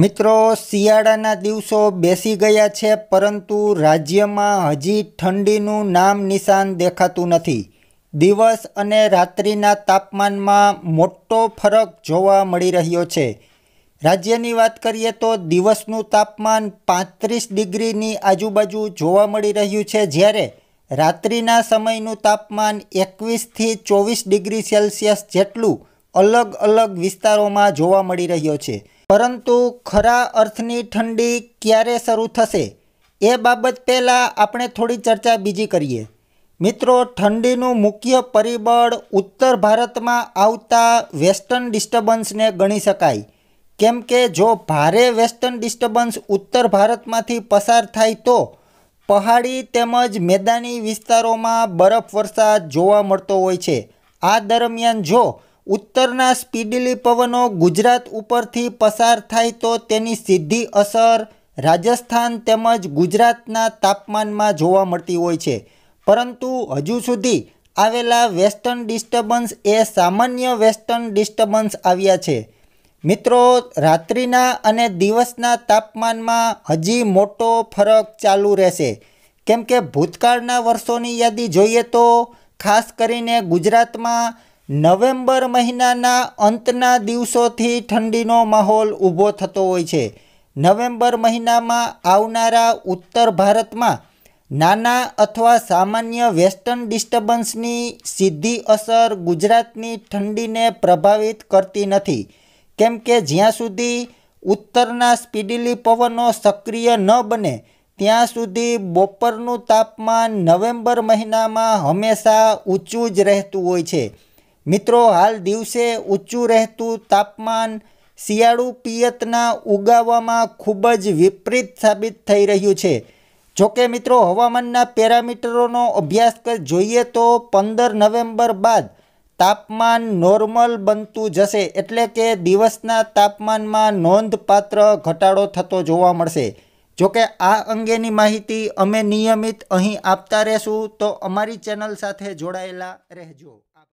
મિત્રો શિયાળાના દિવસો બેસી ગયા છે પરંતુ રાજ્યમાં હજી ઠંડીનું નામ નિશાન દેખાતું નથી દિવસ અને રાત્રિના તાપમાનમાં મોટો ફરક જોવા મળી રહ્યો છે રાજ્યની વાત કરીએ તો દિવસનું તાપમાન પાંત્રીસ ડિગ્રીની આજુબાજુ જોવા મળી રહ્યું છે જ્યારે રાત્રિના સમયનું તાપમાન એકવીસથી ચોવીસ ડિગ્રી સેલ્સિયસ જેટલું અલગ અલગ વિસ્તારોમાં જોવા મળી રહ્યો છે પરંતુ ખરા અર્થની ઠંડી ક્યારે શરૂ થશે એ બાબત પહેલાં આપણે થોડી ચર્ચા બીજી કરીએ મિત્રો ઠંડીનું મુખ્ય પરિબળ ઉત્તર ભારતમાં આવતા વેસ્ટર્ન ડિસ્ટર્બન્સને ગણી શકાય કેમ કે જો ભારે વેસ્ટર્ન ડિસ્ટર્બન્સ ઉત્તર ભારતમાંથી પસાર થાય તો પહાડી તેમજ મેદાની વિસ્તારોમાં બરફ વરસાદ જોવા મળતો હોય છે આ દરમિયાન જો ઉત્તરના સ્પીડલી પવનો ગુજરાત ઉપરથી પસાર થાય તો તેની સીધી અસર રાજસ્થાન તેમજ ગુજરાતના તાપમાનમાં જોવા મળતી હોય છે પરંતુ હજુ સુધી આવેલા વેસ્ટર્ન ડિસ્ટર્બન્સ એ સામાન્ય વેસ્ટર્ન ડિસ્ટર્બન્સ આવ્યા છે મિત્રો રાત્રિના અને દિવસના તાપમાનમાં હજી મોટો ફરક ચાલુ રહેશે કેમ કે ભૂતકાળના વર્ષોની યાદી જોઈએ તો ખાસ કરીને ગુજરાતમાં નવેમ્બર મહિનાના અંતના દિવસોથી ઠંડીનો માહોલ ઊભો થતો હોય છે નવેમ્બર મહિનામાં આવનારા ઉત્તર ભારતમાં નાના અથવા સામાન્ય વેસ્ટર્ન ડિસ્ટર્બન્સની સીધી અસર ગુજરાતની ઠંડીને પ્રભાવિત કરતી નથી કેમ કે જ્યાં સુધી ઉત્તરના સ્પીડીલી પવનો સક્રિય ન બને ત્યાં સુધી બપોરનું તાપમાન નવેમ્બર મહિનામાં હંમેશા ઊંચું જ રહેતું હોય છે મિત્રો હાલ દિવસે ઊંચું રહેતું તાપમાન શિયાળુ પિયતના ઉગાવવામાં ખૂબ જ વિપરીત સાબિત થઈ રહ્યું છે જોકે મિત્રો હવામાનના પેરામીટરોનો અભ્યાસ જોઈએ તો પંદર નવેમ્બર બાદ તાપમાન નોર્મલ બનતું જશે એટલે કે દિવસના તાપમાનમાં નોંધપાત્ર ઘટાડો થતો જોવા મળશે જોકે આ અંગેની માહિતી અમે નિયમિત અહીં આપતા રહેશું તો અમારી ચેનલ સાથે જોડાયેલા રહેજો